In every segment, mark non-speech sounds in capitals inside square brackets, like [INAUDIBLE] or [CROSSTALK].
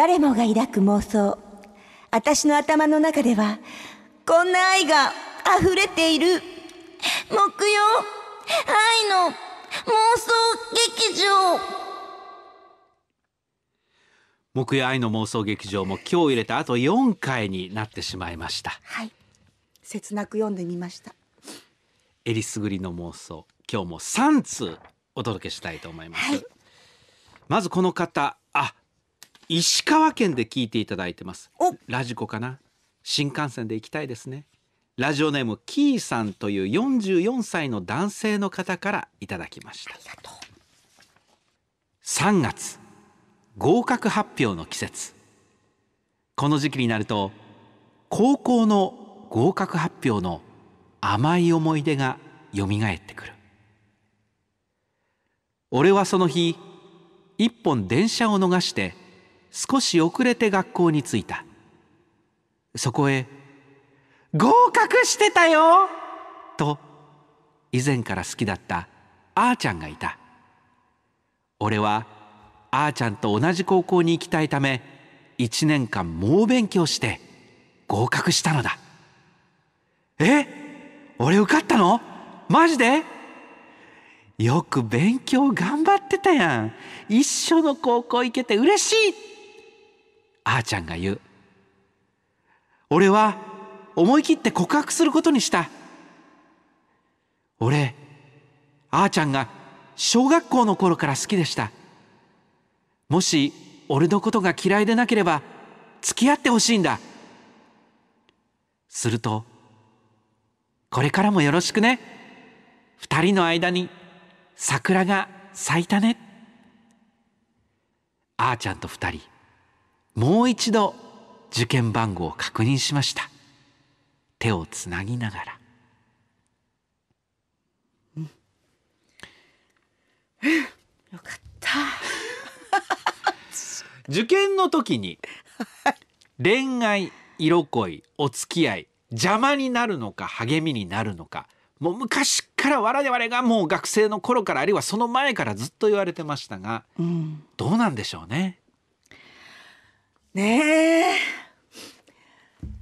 誰もが抱く妄想。私の頭の中では、こんな愛が溢れている。木曜、愛の妄想劇場。木曜愛の妄想劇場も今日入れたあと4回になってしまいましたはい切なく読んでみましたえりすぐりの妄想今日も3通お届けしたいと思います、はい、まずこの方あ石川県で聞いていただいてますラジコかな新幹線で行きたいですねラジオネームキーさんという44歳の男性の方からいただきました3月合格発表の季節この時期になると高校の合格発表の甘い思い出がよみがえってくる俺はその日一本電車を逃して少し遅れて学校に着いたそこへ「合格してたよ!」と以前から好きだったあーちゃんがいた俺はあーちゃんと同じ高校に行きたいため1年間猛勉強して合格したのだえ俺受かったのマジでよく勉強頑張ってたやん一緒の高校行けて嬉しいあーちゃんが言う俺は思い切って告白することにした俺あーちゃんが小学校の頃から好きでしたもし俺のことが嫌いでなければ付き合ってほしいんだすると「これからもよろしくね二人の間に桜が咲いたね」あーちゃんと二人もう一度受験番号を確認しました手をつなぎながら、うん、よかった [LAUGHS] 受験の時に恋愛色恋お付き合い邪魔になるのか励みになるのかもう昔から我々がもう学生の頃からあるいはその前からずっと言われてましたが、うん、どうなんでしょうねねえ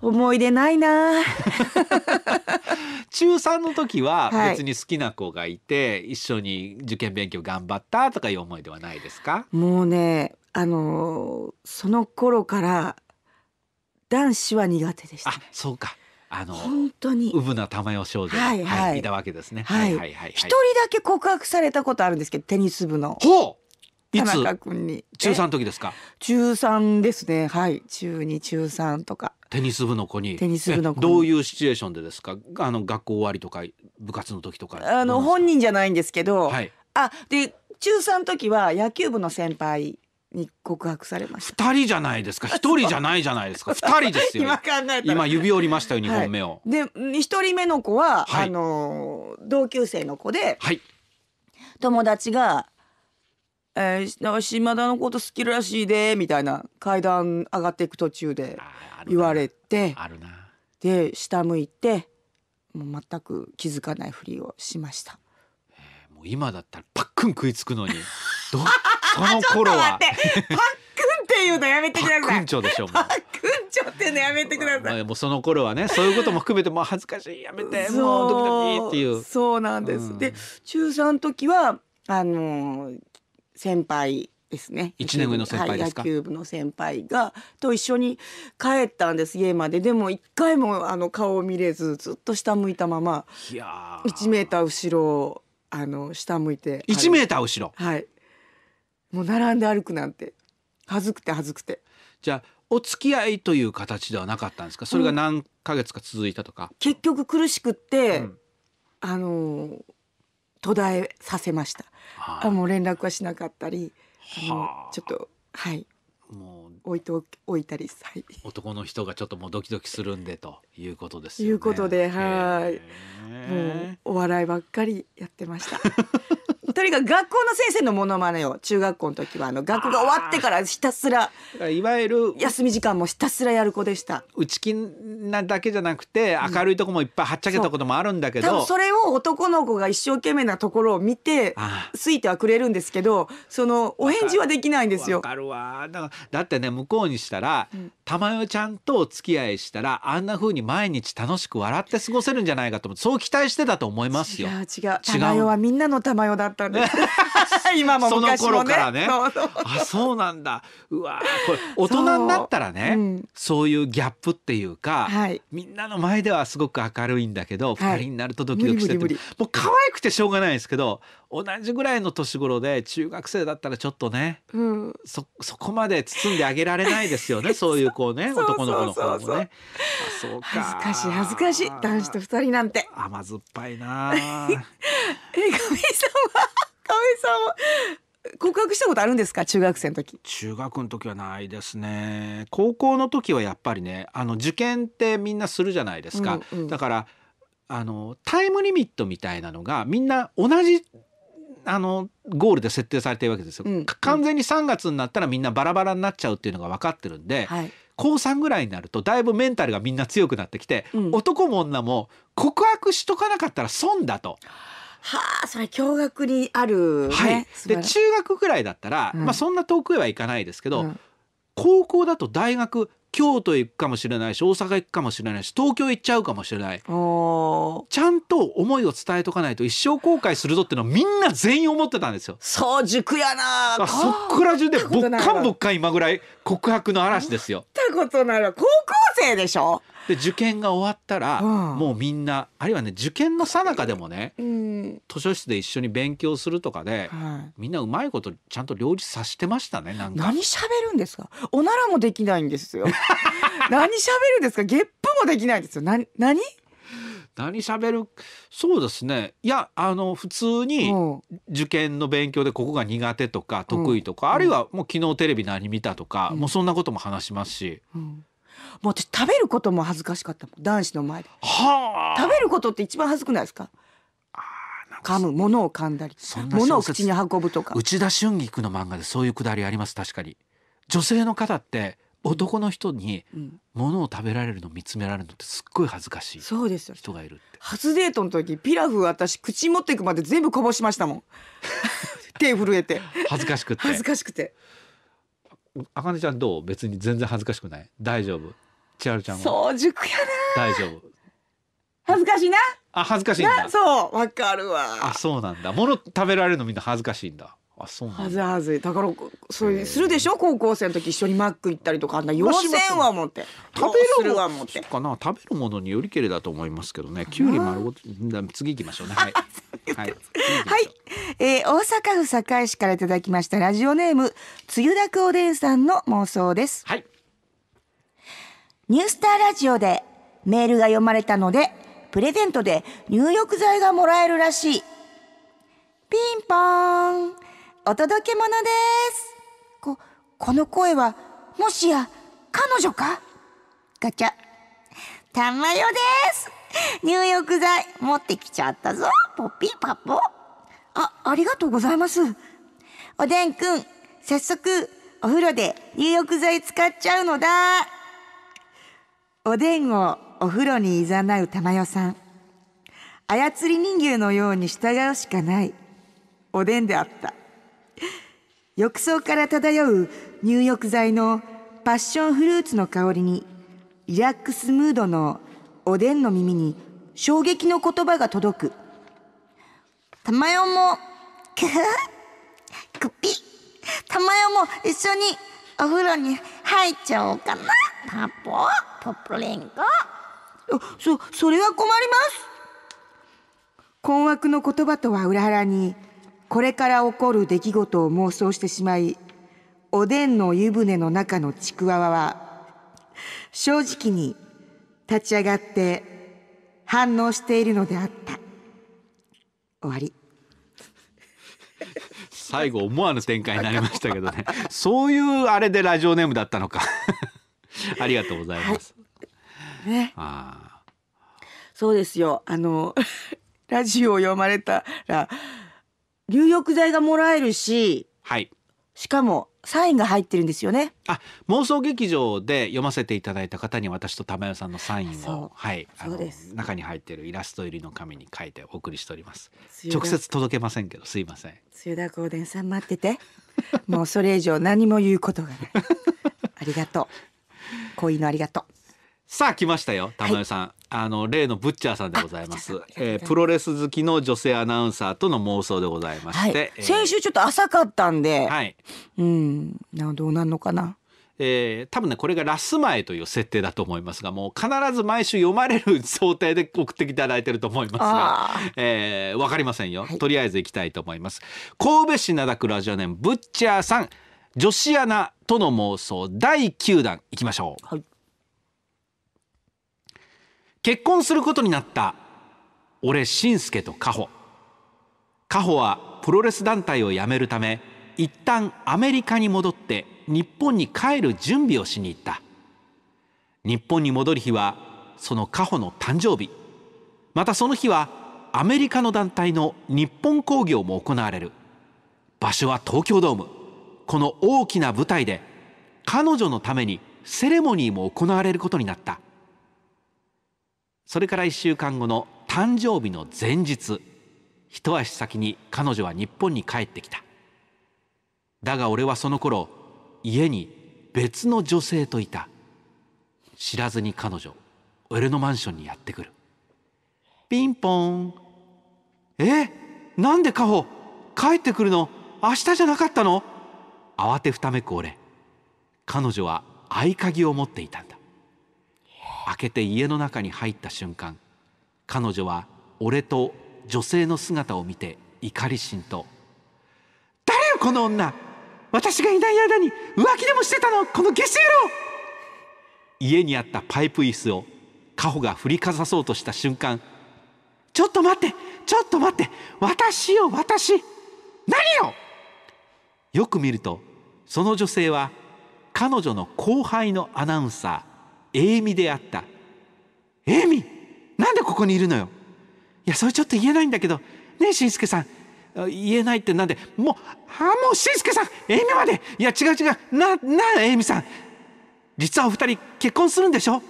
思い出ないな [LAUGHS] 中3の時は別に好きな子がいて、はい、一緒に受験勉強頑張ったとかいう思いではないですかもうねあのその頃から男子は苦手でした、ね、あそうかあの本当にうぶな玉代少女はい、はい、いたわけですね、はい、はいはいはい一、人だけ告白されたことあるんですけどテニス部のほう田中君に中時ですか中三ですねはい中二中三とかテニス部の子にテニス部のどういうシチュエーションでですかあの学校終わりとか部活の時とかあの本人じゃないんですけど、はい、あで中3の時は野球部の先輩に告白されました2人じゃないですか1人じゃないじゃないですか2人ですよ [LAUGHS] 今考え今指折りましたよ2本目を、はい、で1人目の子は、はい、あの同級生の子で、はい、友達がえー、島田のこと好きらしいでみたいな階段上がっていく途中で言われてあるなで下向いてもう全く気づかないふりをしました、えー、もう今だったらパックン食いつくのに [LAUGHS] どその頃はパックンっていうのやめてくださいパッ長でしょうもうっていうのやめてください。もうその頃はね、そういうことも含めてまあ、恥ずかしいやめて、もうドキドキっていう。そうなんです。うん、で、中三の時はあのー、先輩ですね1年上の先輩ですか、はい、野球部の先輩がと一緒に帰ったんです家まででも一回もあの顔を見れずずっと下向いたまま1メーター後ろあの下向いて1メーター後ろはいもう並んで歩くなんて恥ずくて恥ずくてじゃあお付き合いという形ではなかったんですかそれが何ヶ月か続いたとか、うん、結局苦しくって、うん、あの途絶えさせました。あもう連絡はしなかったり、あのちょっとはいもう置いておいたり、はい、男の人がちょっともうドキドキするんでということです、ね、いうことではいもうお笑いばっかりやってましたかく学校の先生のものまねを中学校の時はあの学校が終わってからひたすらいわゆる休み時間もひたすらやる子でした内気なだけじゃなくて明るいとこもいっぱいはっちゃけたこともあるんだけど、うん、それを男の子が一生懸命なところを見て好いてはくれるんですけどそのお返事はできないんですよ。わかるわだだってね向こうにしたら、うん、玉代ちゃんとお付き合いしたらあんなふうに毎日楽しく笑って過ごせるんじゃないかと思ってそう期待してたと思いますよ。違う違うはみんなの玉代だったったんです [LAUGHS] 今も昔もねねあそうなんだうわこれ大人になったらねそううん、そういうギャップっていうか、はい、みんなの前ではすごく明るいんだけど、はい、人になるとドキドキしててもう可愛くてしょうがないですけど同じぐらいの年頃で中学生だったらちょっとね、うん、そそこまで包んであげられないですよね [LAUGHS] そういうこうね男の子の方もねそうか恥ずかしい恥ずかしい男子と2人なんて甘酸っぱいな [LAUGHS] え神様神様告白したことあるんですか中学生の時中学の時はないですね高校の時はやっぱりねあの受験ってみんなするじゃないですか、うんうん、だからあのタイムリミットみたいなのがみんな同じあのゴールで設定されてるわけですよ、うん、完全に3月になったらみんなバラバラになっちゃうっていうのが分かってるんで、はい、高3ぐらいになるとだいぶメンタルがみんな強くなってきて、うん、男も女も告白しとかなかったら損だと。はあそれ驚愕にある、ね、はいで中学ぐらいだったら、うん、まあ、そんな遠くへは行かないですけど、うん、高校だと大学京都行くかもしれないし大阪行くかもしれないし東京行っちゃうかもしれないちゃんと思いを伝えとかないと一生後悔するぞっていうのはみんな全員思ってたんですよそう塾やなそっから中でぼっかんぼっかん今ぐらい告白の嵐ですよたことなら高校生でしょで受験が終わったら、うん、もうみんなあるいはね受験のさなかでもね、うん、図書室で一緒に勉強するとかで、みんなうまいことちゃんと両立させてましたね何喋るんですかおならもできないんですよ [LAUGHS] 何喋るんですかゲップもできないですよな何何喋るそうですねいやあの普通に受験の勉強でここが苦手とか得意とか、うん、あるいはもう昨日テレビ何見たとか、もうそんなことも話しますし。うんもう私食べることも恥ずかしかった男子の前では食べることって一番恥ずくないですか噛むものを噛んだりものを口に運ぶとか内田春菊の漫画でそういうくだりあります確かに女性の方って男の人に物を食べられるの見つめられるのってすっごい恥ずかしいそうですよ人がいるって初デートの時ピラフ私口持っていくまで全部こぼしましたもん [LAUGHS] 手震えて恥ずかしくて恥ずかしくてあかねちゃんどう別に全然恥ずかしくない大丈夫千春ちゃんは早熟やな大丈夫恥ずかしいなあ恥ずかしいんだそうわかるわあそうなんだもの食べられるのみんな恥ずかしいんだあそうはずはずいだからそういうするでしょ高校生の時一緒にマック行ったりとかあんな要せんわ思って食べるわ思ってかな食べるものによりけりだと思いますけどねきゅうり丸ごと次行きましょうねはいはい、はい、えー、大阪府堺市からいただきましたラジオネームつゆだくおでんさんの妄想ですはいニュースターラジオでメールが読まれたのでプレゼントで入浴剤がもらえるらしいピンポーンお届け物です。こ、この声は、もしや、彼女かガチャ。たまよです。入浴剤持ってきちゃったぞ。ポピパポ。あ、ありがとうございます。おでんくん、早速、お風呂で入浴剤使っちゃうのだ。おでんをお風呂に誘う玉代さん。操り人形のように従うしかない。おでんであった。浴槽から漂う入浴剤のパッションフルーツの香りにリラックスムードのおでんの耳に衝撃の言葉が届くたまよもくふくぴたまよも一緒にお風呂に入っちゃおうかなパポポプリンコそそれは困ります困惑の言葉とは裏腹にこれから起こる出来事を妄想してしまいおでんの湯船の中のちくわは正直に立ち上がって反応しているのであった終わり [LAUGHS] 最後思わぬ展開になりましたけどねそういうあれでラジオネームだったのか [LAUGHS] ありがとうございます、はい、ねあそうですよあのラジオを読まれたら入浴剤がもらえるし、はい、しかもサインが入ってるんですよね。あ、妄想劇場で読ませていただいた方に私と玉代さんのサインをはい中に入ってるイラスト入りの紙に書いてお送りしております。直接届けませんけどすいません。梅田光伝さん待ってて。[LAUGHS] もうそれ以上何も言うことがない。[LAUGHS] ありがとう。こういうのありがとう。さあ来ましたよ玉代さん。はいあの例のブッチャーさんでございます。えー、プロレス好きの女性アナウンサーとの妄想でございまして、はい、先週ちょっと浅かったんで、はい、うん、などうなんのかな。えー、多分ねこれがラス前という設定だと思いますがもう必ず毎週読まれる想定で送っていただいてると思いますが、えー、分かりませんよ、はい、とりあえず行きたいと思います神戸市灘区ラジオネームブッチャーさん女子アナとの妄想第9弾いきましょう、はい結婚することになった俺新助とカホカホはプロレス団体を辞めるため一旦アメリカに戻って日本に帰る準備をしに行った日本に戻る日はそのカホの誕生日またその日はアメリカの団体の日本興行も行われる場所は東京ドームこの大きな舞台で彼女のためにセレモニーも行われることになったそれから1週間後の誕生日の前日一足先に彼女は日本に帰ってきただが俺はその頃家に別の女性といた知らずに彼女俺のマンションにやってくるピンポーンえなんでカホ帰ってくるの明日じゃなかったの慌てふためく俺彼女は合鍵を持っていたんだ開けて家の中に入った瞬間彼女は俺と女性の姿を見て怒り心頭「誰よこの女私がいない間に浮気でもしてたのこの下世野郎!」家にあったパイプ椅子をカホが振りかざそうとした瞬間「ちょっと待ってちょっと待って私よ私何よ!」よく見るとその女性は彼女の後輩のアナウンサーエイミであったエイミなんでここにいるのよいやそれちょっと言えないんだけどねえしんすけさん言えないってなんでもうあもうしんすけさんエイミまでいや違う違うななエイミさん実はお二人結婚するんでしょ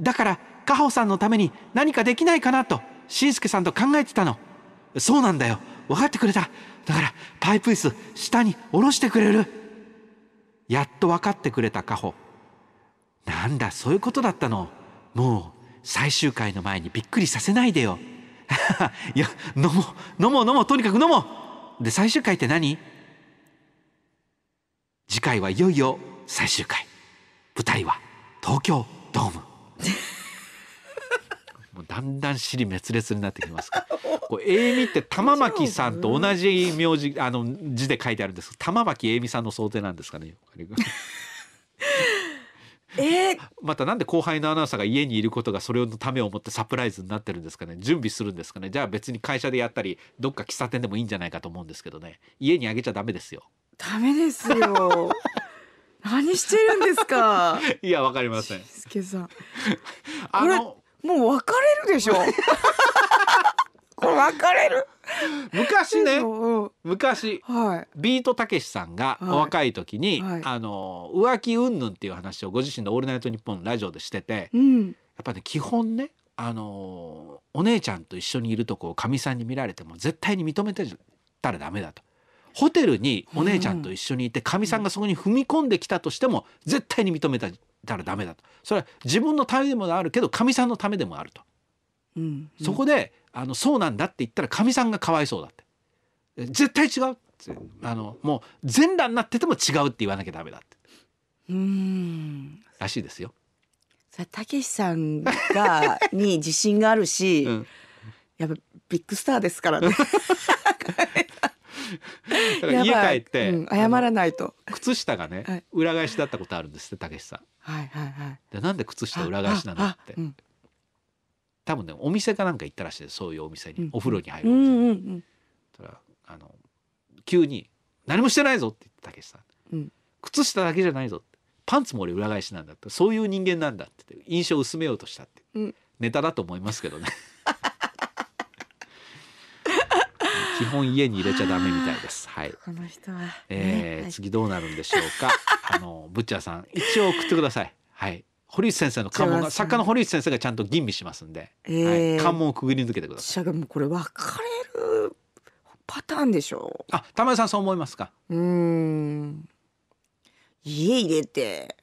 だからカホさんのために何かできないかなとしんすけさんと考えてたのそうなんだよ分かってくれただからパイプ椅子下に下ろしてくれるやっと分かってくれたカホなんだそういうことだったのもう最終回の前にびっくりさせないでよ [LAUGHS] いや飲もう飲もう飲もうとにかく飲もうで最終回って何次回はいよいよ最終回舞台は東京ドーム [LAUGHS] もうだんだん尻滅裂になってきますこう英美って玉巻さんと同じ名字あの字で書いてあるんです玉巻英美さんの想定なんですかね。またなんで後輩のアナウンサーが家にいることがそれのためを思ってサプライズになってるんですかね準備するんですかねじゃあ別に会社でやったりどっか喫茶店でもいいんじゃないかと思うんですけどね家にあげちゃダメですよダメですよ [LAUGHS] 何してるんですかいやわかりません助さんあのもう別れるでしょ [LAUGHS] これ別れる [LAUGHS] 昔ね、昔、はい、ビートたけしさんがお若い時に、はい、あの浮気云々っていう話をご自身の「オールナイトニッポン」ラジオでしてて、うん、やっぱね基本ねあのお姉ちゃんと一緒にいるとこをかみさんに見られても絶対に認めてたらダメだと。ホテルにお姉ちゃんと一緒にいてかみ、さんがそこに踏み込んできたとしても絶対に認めたらダメだとそれは自分のためでもあるけどかみさんのためでもあると、うん、そこであのそうなんだって言ったらかみさんがかわいそうだって絶対違うあのもう全裸になってても違うって言わなきゃダメだってうんらしいですよ。たけしさんがに自信があるし、うん、やっぱビッグスターですからね。から家帰って、うん、謝らないと靴下がね、はい、裏返しだったことあるんですってたけしさん。はいはいはい、でなんで靴下裏返しなのって、多分ねお店かなんか行ったらしいそういうお店に、お風呂に入るお店に、うんうん、たらあの急に「何もしてないぞ」って言ってたけしさ、ん、うん、靴下だけじゃないぞ」パンツも俺裏返しなんだ」って「そういう人間なんだ」って印象薄めようとしたって、うん、ネタだと思いますけどね [LAUGHS] 基本家に入れちゃダメみたいです。はい。この人は、ね、えー、次どうなるんでしょうか。あのブッチャーさん一応送ってください。はい。堀内先生の関門が作家の堀内先生がちゃんと吟味しますんで、えー、はい、関門をくぐり抜けてください。しゃがもこれ分かれるパターンでしょう。あ、玉井さんそう思いますか。うん。家入れて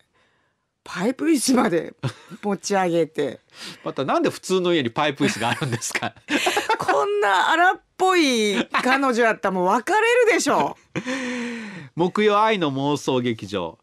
パイプ椅子まで [LAUGHS] 持ち上げてまたなんで普通の家にパイプ椅子があるんですか [LAUGHS] こんな荒っぽい彼女やったらもう別れるでしょう [LAUGHS] 木曜愛の妄想劇場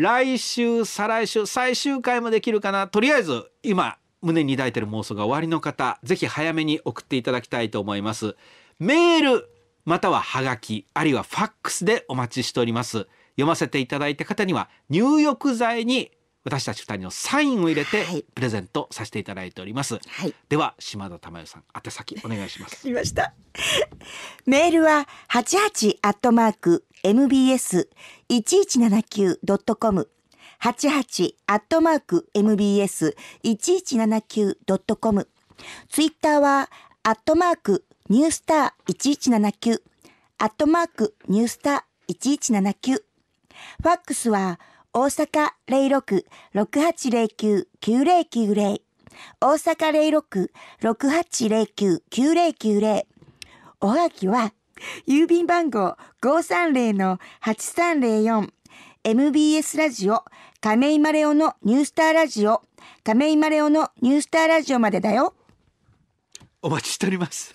来週再来週最終回もできるかなとりあえず今胸に抱いてる妄想が終わりの方ぜひ早めに送っていただきたいと思いますメールまたはハガキあるいはファックスでお待ちしております読ませていただいた方には入浴剤に私たち二人のサインを入れてプレゼントさせていただいております、はい、では島田珠代さん宛先お願いしますメールは88アットマーク mbs 1179.com 88アットマーク mbs1179.com ツイッターはアットマークニュースター1179アットマークニュースター1179ファックスは大阪06-6809-9090大阪06-6809-9090おはがきは [LAUGHS] 郵便番号530-8304 MBS ラジオ亀井マレオのニュースターラジオ亀井マレオのニュースターラジオまでだよお待ちしております